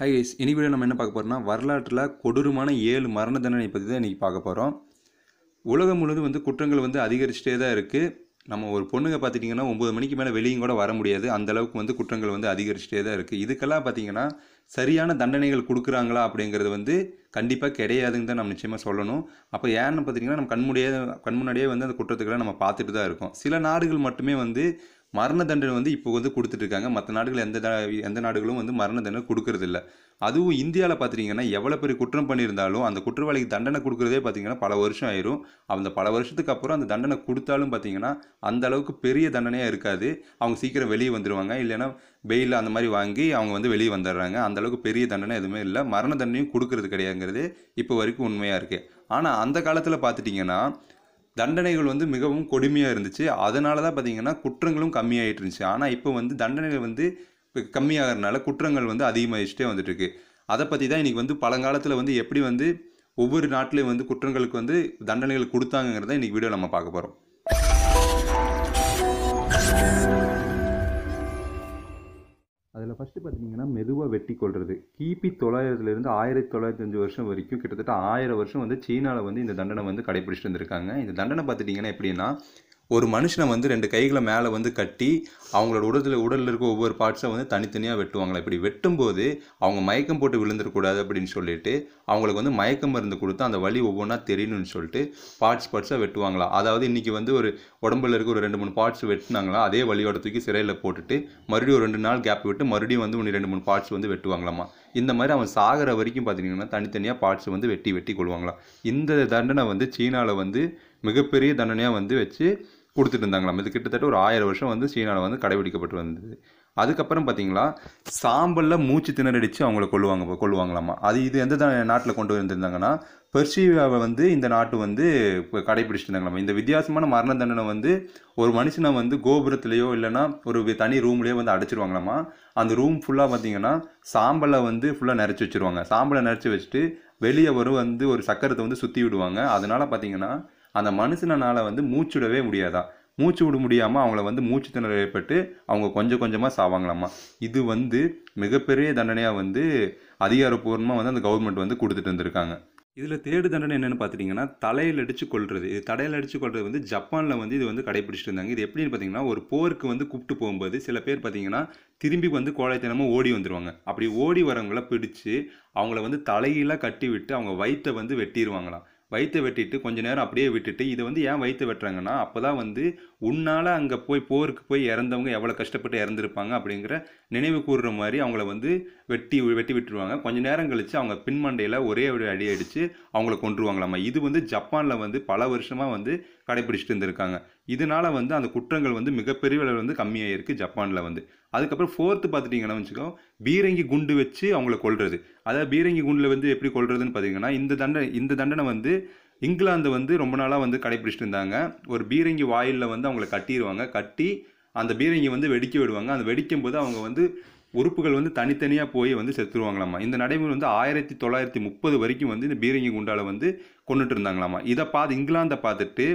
hi guys இனி video நம்ம என்ன பார்க்க போகிறோம்னா வரலாற்றில் கொடூரமான ஏழு மரண தண்டனை பற்றி தான் இன்றைக்கி பார்க்க போகிறோம் உலகம் முழுவதும் வந்து குற்றங்கள் வந்து அதிகரிச்சுட்டே தான் இருக்குது நம்ம ஒரு பொண்ணுங்க பார்த்துட்டிங்கன்னா ஒம்பது மணிக்கு மேலே வெளியும் கூட வர முடியாது அந்தளவுக்கு வந்து குற்றங்கள் வந்து அதிகரிச்சுட்டே தான் இருக்குது இதுக்கெல்லாம் பார்த்திங்கன்னா சரியான தண்டனைகள் கொடுக்குறாங்களா அப்படிங்கிறது வந்து கண்டிப்பாக கிடையாதுன்னு தான் நம்ம நிச்சயமாக சொல்லணும் அப்போ ஏன்னு பார்த்தீங்கன்னா நம்ம முடியாத கண் முன்னாடியே வந்து அந்த குற்றத்துக்கெல்லாம் நம்ம பார்த்துட்டு தான் இருக்கோம் சில நாடுகள் மட்டுமே வந்து மரண தண்டனை வந்து இப்போ வந்து கொடுத்துட்ருக்காங்க மற்ற நாடுகள் எந்த எந்த நாடுகளும் வந்து மரண தண்டனை கொடுக்கறதில்ல அதுவும் இந்தியாவில் பார்த்துட்டிங்கன்னா எவ்வளோ பெரிய குற்றம் பண்ணியிருந்தாலும் அந்த குற்றவாளிக்கு தண்டனை கொடுக்குறதே பார்த்திங்கன்னா பல வருஷம் ஆயிரும் அந்த பல வருஷத்துக்கு அப்புறம் அந்த தண்டனை கொடுத்தாலும் பார்த்திங்கன்னா அந்த அளவுக்கு பெரிய தண்டனையாக இருக்காது அவங்க சீக்கிரம் வெளியே வந்துடுவாங்க இல்லைன்னா பெயில் அந்த மாதிரி வாங்கி அவங்க வந்து வெளியே வந்துடுறாங்க அந்தளவுக்கு பெரிய தண்டனை எதுவுமே இல்லை மரண தண்டனையும் கொடுக்கறது கிடையாதுங்கிறது இப்போ வரைக்கும் உண்மையாக இருக்குது ஆனால் அந்த காலத்தில் பார்த்துட்டிங்கன்னா தண்டனைகள் வந்து மிகவும் கொடுமையாக இருந்துச்சு அதனால தான் பார்த்திங்கன்னா குற்றங்களும் கம்மியாகிட்டு இருந்துச்சு ஆனால் இப்போ வந்து தண்டனைகள் வந்து கம்மியாகிறதுனால குற்றங்கள் வந்து அதிகமாகிச்சிட்டே வந்துட்டுருக்கு அதை பற்றி தான் இன்றைக்கி வந்து பழங்காலத்தில் வந்து எப்படி வந்து ஒவ்வொரு நாட்டிலையும் வந்து குற்றங்களுக்கு வந்து தண்டனைகள் கொடுத்தாங்கிறத இன்றைக்கி வீடியோ நம்ம பார்க்க போகிறோம் ஃபஸ்ட்டு பார்த்தீங்கன்னா மெதுவாக வெட்டி கொள்வது கிபி தொள்ளாயிரத்துலேருந்து ஆயிரத்தி தொள்ளாயிரத்தி அஞ்சு வருஷம் வரைக்கும் கிட்டத்தட்ட ஆயிரம் வருஷம் வந்து சீனாவில் வந்து இந்த தண்டனை வந்து கடைபிடிச்சிட்டு வந்திருக்காங்க இந்த தண்டனை பார்த்துட்டிங்கன்னா எப்படின்னா ஒரு மனுஷனை வந்து ரெண்டு கைகளை மேலே வந்து கட்டி அவங்களோட உடலில் உடலில் இருக்க ஒவ்வொரு பார்ட்ஸை வந்து தனித்தனியாக வெட்டுவாங்களா இப்படி வெட்டும்போது அவங்க மயக்கம் போட்டு விழுந்துடக்கூடாது அப்படின்னு சொல்லிட்டு அவங்களுக்கு வந்து மயக்க மருந்து கொடுத்து அந்த வழி ஒவ்வொன்றா தெரியணும்னு சொல்லிட்டு பார்ட்ஸ் பார்ட்ஸாக வெட்டுவாங்களா அதாவது இன்றைக்கி வந்து ஒரு உடம்புல இருக்க ஒரு ரெண்டு மூணு பார்ட்ஸ் வெட்டினாங்களா அதே வழியோட தூக்கி சிறையில் போட்டுட்டு மறுபடியும் ரெண்டு நாள் கேப் விட்டு மறுபடியும் வந்து ஒன்று ரெண்டு மூணு பார்ட்ஸ் வந்து வெட்டுவாங்களாமா இந்த மாதிரி அவன் சாகிற வரைக்கும் பார்த்தீங்கன்னா தனித்தனியாக பார்ட்ஸ் வந்து வெட்டி வெட்டி கொள்வாங்களாம் இந்த தண்டனை வந்து சீனாவில் வந்து மிகப்பெரிய தண்டனையாக வந்து வச்சு கொடுத்துட்டு இருந்தாங்களாம் இது கிட்டத்தட்ட ஒரு ஆயிரம் வருஷம் வந்து சீனாவில் வந்து கடைபிடிக்கப்பட்டு வந்தது அதுக்கப்புறம் பார்த்தீங்களா சாம்பலில் மூச்சு திணறடிச்சு அவங்கள கொள்ளுவாங்க கொள்ளுவாங்களாமா அது இது எந்த நாட்டில் கொண்டு வந்திருந்தாங்கன்னா பெர்சியாவை வந்து இந்த நாட்டு வந்து இப்போ கடைபிடிச்சிருந்தாங்களாம் இந்த வித்தியாசமான மரண தண்டனை வந்து ஒரு மனுஷனை வந்து கோபுரத்துலேயோ இல்லைன்னா ஒரு தனி ரூம்லேயோ வந்து அடைச்சிருவாங்களாமா அந்த ரூம் ஃபுல்லாக பார்த்தீங்கன்னா சாம்பலை வந்து ஃபுல்லாக நிறச்சி வச்சுருவாங்க சாம்பலை நிறச்சி வச்சுட்டு வெளியே வரும் வந்து ஒரு சக்கரத்தை வந்து சுற்றி விடுவாங்க அதனால் பார்த்தீங்கன்னா அந்த மனுஷனால் வந்து மூச்சுடவே முடியாதான் மூச்சு விட முடியாமல் அவங்கள வந்து மூச்சு திணற ஏற்பட்டு அவங்க கொஞ்சம் கொஞ்சமாக சாவாங்களாமா இது வந்து மிகப்பெரிய தண்டனையாக வந்து அதிகாரப்பூர்வமாக வந்து அந்த கவர்மெண்ட் வந்து கொடுத்துட்டு வந்திருக்காங்க இதில் தேடு தண்டனை என்னென்னு பார்த்துட்டிங்கன்னா தலையில் அடித்து கொள்வது இது தலையில் அடித்து கொள்வது வந்து ஜப்பானில் வந்து இது வந்து கடைபிடிச்சிட்டு இருந்தாங்க இது எப்படின்னு பார்த்தீங்கன்னா ஒரு போருக்கு வந்து கூப்பிட்டு போகும்போது சில பேர் பார்த்தீங்கன்னா திரும்பி வந்து கோழைத்தனமாக ஓடி வந்துடுவாங்க அப்படி ஓடி வரவங்கள பிடிச்சி அவங்கள வந்து தலையெல்லாம் கட்டி விட்டு அவங்க வயிற்றை வந்து வெட்டிடுவாங்களாம் வயிற்று வெட்டிட்டு கொஞ்ச நேரம் அப்படியே விட்டுட்டு இதை வந்து ஏன் வயிற்று வெட்டுறாங்கன்னா அப்போ தான் வந்து உன்னால் அங்கே போய் போருக்கு போய் இறந்தவங்க எவ்வளோ கஷ்டப்பட்டு இறந்துருப்பாங்க அப்படிங்கிற நினைவு கூறுற மாதிரி அவங்கள வந்து வெட்டி வெட்டி விட்டுருவாங்க கொஞ்சம் நேரம் கழித்து அவங்க பின்மண்டையில் ஒரே ஒரு அடி அடித்து அவங்கள கொண்டுருவாங்களாம்மா இது வந்து ஜப்பானில் வந்து பல வருஷமாக வந்து கடைபிடிச்சிட்டு இருந்திருக்காங்க இதனால் வந்து அந்த குற்றங்கள் வந்து மிகப்பெரிய அளவில் வந்து கம்மியாக இருக்குது ஜப்பானில் வந்து அதுக்கப்புறம் ஃபோர்த்து பார்த்துட்டிங்கன்னா வச்சுக்கோ பீரங்கி குண்டு வச்சு அவங்கள கொள்வது அதாவது பீரங்கி குண்டில் வந்து எப்படி கொள்றதுன்னு பார்த்தீங்கன்னா இந்த தண்டனை இந்த தண்டனை வந்து இங்கிலாந்து வந்து ரொம்ப நாளாக வந்து கடைபிடிச்சிட்டு இருந்தாங்க ஒரு பீரங்கி வாயிலில் வந்து அவங்கள கட்டிடுவாங்க கட்டி அந்த பீரங்கி வந்து வெடிக்க விடுவாங்க அந்த வெடிக்கும் போது அவங்க வந்து உறுப்புகள் வந்து தனித்தனியாக போய் வந்து செத்துருவாங்களாமா இந்த நடைமுறை வந்து ஆயிரத்தி தொள்ளாயிரத்தி முப்பது வரைக்கும் வந்து இந்த பீரங்கி குண்டால வந்து கொண்டுட்டு இருந்தாங்களாமா இதை பார்த்து இங்கிலாந்தை பார்த்துட்டு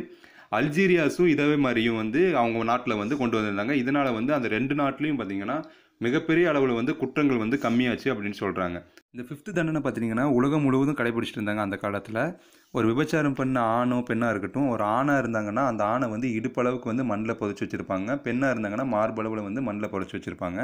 அல்ஜீரியாஸும் இதே மாதிரியும் வந்து அவங்க நாட்டில் வந்து கொண்டு வந்திருந்தாங்க இதனால் வந்து அந்த ரெண்டு நாட்லேயும் பார்த்திங்கன்னா மிகப்பெரிய அளவில் வந்து குற்றங்கள் வந்து கம்மியாச்சு அப்படின்னு சொல்கிறாங்க இந்த ஃபிஃப்த்து தண்டனை பார்த்தீங்கன்னா உலகம் முழுவதும் கடைபிடிச்சிட்டு இருந்தாங்க அந்த காலத்தில் ஒரு விபச்சாரம் பண்ண ஆணோ பெண்ணாக இருக்கட்டும் ஒரு ஆணாக இருந்தாங்கன்னா அந்த ஆணை வந்து இடுப்பளவுக்கு வந்து மண்ணில் புதைச்சி வச்சுருப்பாங்க பெண்ணாக இருந்தாங்கன்னா மார்பளவில் வந்து மண்ணில் புதைச்சி வச்சுருப்பாங்க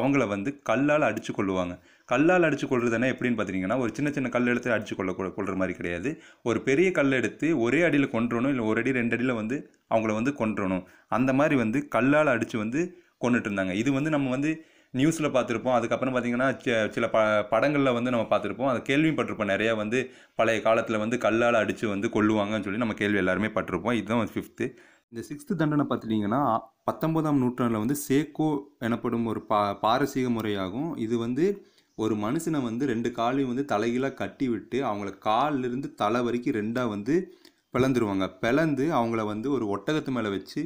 அவங்கள வந்து கல்லால் அடித்து கொள்ளுவாங்க கல்லால் அடித்து கொள்றதுனா எப்படின்னு பார்த்தீங்கன்னா ஒரு சின்ன சின்ன கல் எடுத்து அடித்து கொள்ள கொள்கிற மாதிரி கிடையாது ஒரு பெரிய கல் எடுத்து ஒரே அடியில் கொன்றணும் இல்லை ஒரு அடி ரெண்டு அடியில் வந்து அவங்கள வந்து கொன்றணும் அந்த மாதிரி வந்து கல்லால் அடித்து வந்து கொண்டுட்டு இருந்தாங்க இது வந்து நம்ம வந்து நியூஸில் பார்த்துருப்போம் அதுக்கப்புறம் பார்த்திங்கன்னா சில ப படங்களில் வந்து நம்ம பார்த்துருப்போம் அதை கேள்விப்பட்டிருப்போம் நிறையா வந்து பழைய காலத்தில் வந்து கல்லால் அடித்து வந்து கொள்ளுவாங்கன்னு சொல்லி நம்ம கேள்வி எல்லாருமே பட்டிருப்போம் இதுதான் ஃபிஃப்த்து இந்த சிக்ஸ்த்து தண்டனை பார்த்துட்டிங்கன்னா பத்தொன்பதாம் நூற்றாண்டில் வந்து சேக்கோ எனப்படும் ஒரு பா பாரசீக முறையாகும் இது வந்து ஒரு மனுஷனை வந்து ரெண்டு காலையும் வந்து தலைகீழாக கட்டி விட்டு அவங்கள காலிலிருந்து தலை வரைக்கும் ரெண்டாக வந்து பிளந்துருவாங்க பிளந்து அவங்கள வந்து ஒரு ஒட்டகத்து மேலே வச்சு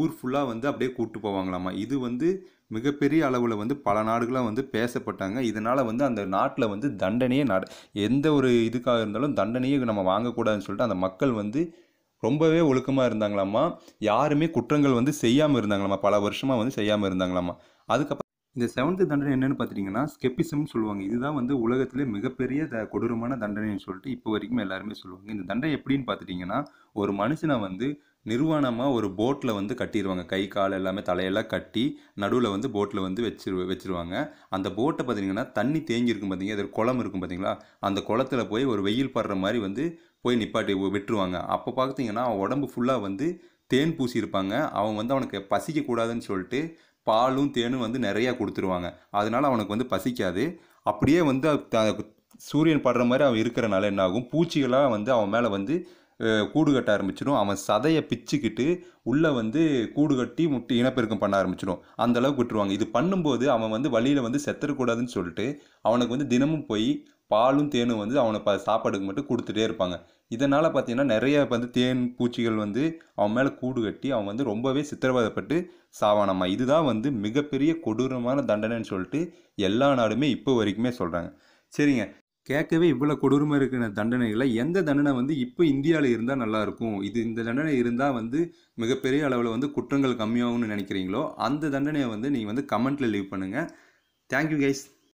ஊர் ஃபுல்லாக வந்து அப்படியே கூப்பிட்டு போவாங்களாம்மா இது வந்து மிகப்பெரிய அளவில் வந்து பல நாடுகளாக வந்து பேசப்பட்டாங்க இதனால் வந்து அந்த நாட்டில் வந்து தண்டனையே நட எந்த ஒரு இதுக்காக இருந்தாலும் தண்டனையே நம்ம வாங்கக்கூடாதுன்னு சொல்லிட்டு அந்த மக்கள் வந்து ரொம்பவே ஒழுக்கமாக இருந்தாங்களாம்மா யாருமே குற்றங்கள் வந்து செய்யாமல் இருந்தாங்களாம்மா பல வருஷமாக வந்து செய்யாமல் இருந்தாங்களாம்மா அதுக்கப்புறம் இந்த செவன்த் தண்டனை என்னென்னு பார்த்துட்டிங்கன்னா ஸ்கெப்பிசம்னு சொல்லுவாங்க இதுதான் வந்து உலகத்திலே மிகப்பெரிய த கொடூரமான தண்டனைன்னு சொல்லிட்டு இப்போ வரைக்கும் எல்லாருமே சொல்லுவாங்க இந்த தண்டனை எப்படின்னு பார்த்துட்டிங்கன்னா ஒரு மனுஷனை வந்து நிர்வாணமாக ஒரு போட்டில் வந்து கட்டிடுவாங்க கை கால் எல்லாமே தலையெல்லாம் கட்டி நடுவில் வந்து போட்டில் வந்து வச்சிரு வச்சுருவாங்க அந்த போட்டை பார்த்தீங்கன்னா தண்ணி தேங்கியிருக்கும் பார்த்தீங்கன்னா அது குளம் இருக்கும் பார்த்தீங்களா அந்த குளத்தில் போய் ஒரு வெயில் படுற மாதிரி வந்து போய் நிப்பாட்டி விட்டுருவாங்க அப்போ பார்த்தீங்கன்னா உடம்பு ஃபுல்லாக வந்து தேன் பூசியிருப்பாங்க அவன் வந்து அவனுக்கு பசிக்கக்கூடாதுன்னு சொல்லிட்டு பாலும் தேனும் வந்து நிறையா கொடுத்துருவாங்க அதனால் அவனுக்கு வந்து பசிக்காது அப்படியே வந்து சூரியன் படுற மாதிரி அவன் இருக்கிறனால என்ன ஆகும் பூச்சிகளாக வந்து அவன் மேலே வந்து கூடு கட்ட ஆரம்பிச்சிடும் அவன் சதையை பிச்சுக்கிட்டு உள்ளே வந்து கூடு கட்டி முட்டி இனப்பெருக்கம் பண்ண ஆரம்பிச்சிடும் அந்தளவுக்கு விட்டுருவாங்க இது பண்ணும்போது அவன் வந்து வழியில் வந்து செத்துறக்கூடாதுன்னு சொல்லிட்டு அவனுக்கு வந்து தினமும் போய் பாலும் தேனும் வந்து அவனை ப சாப்பாடுக்கு மட்டும் கொடுத்துட்டே இருப்பாங்க இதனால் பார்த்தீங்கன்னா நிறைய வந்து தேன் பூச்சிகள் வந்து அவன் மேலே கூடு கட்டி அவன் வந்து ரொம்பவே சித்திரவதைப்பட்டு சாவானம்மா இதுதான் வந்து மிகப்பெரிய கொடூரமான தண்டனைன்னு சொல்லிட்டு எல்லா நாடுமே இப்போ வரைக்குமே சொல்கிறாங்க சரிங்க கேட்கவே இவ்வளோ கொடூரமாக இருக்கிற தண்டனைகளை எந்த தண்டனை வந்து இப்போ இந்தியாவில் இருந்தால் நல்லாயிருக்கும் இது இந்த தண்டனை இருந்தால் வந்து மிகப்பெரிய அளவில் வந்து குற்றங்கள் கம்மியாகும்னு நினைக்கிறீங்களோ அந்த தண்டனையை வந்து நீங்கள் வந்து கமெண்ட்டில் லீவ் பண்ணுங்கள் தேங்க்யூ கைஸ்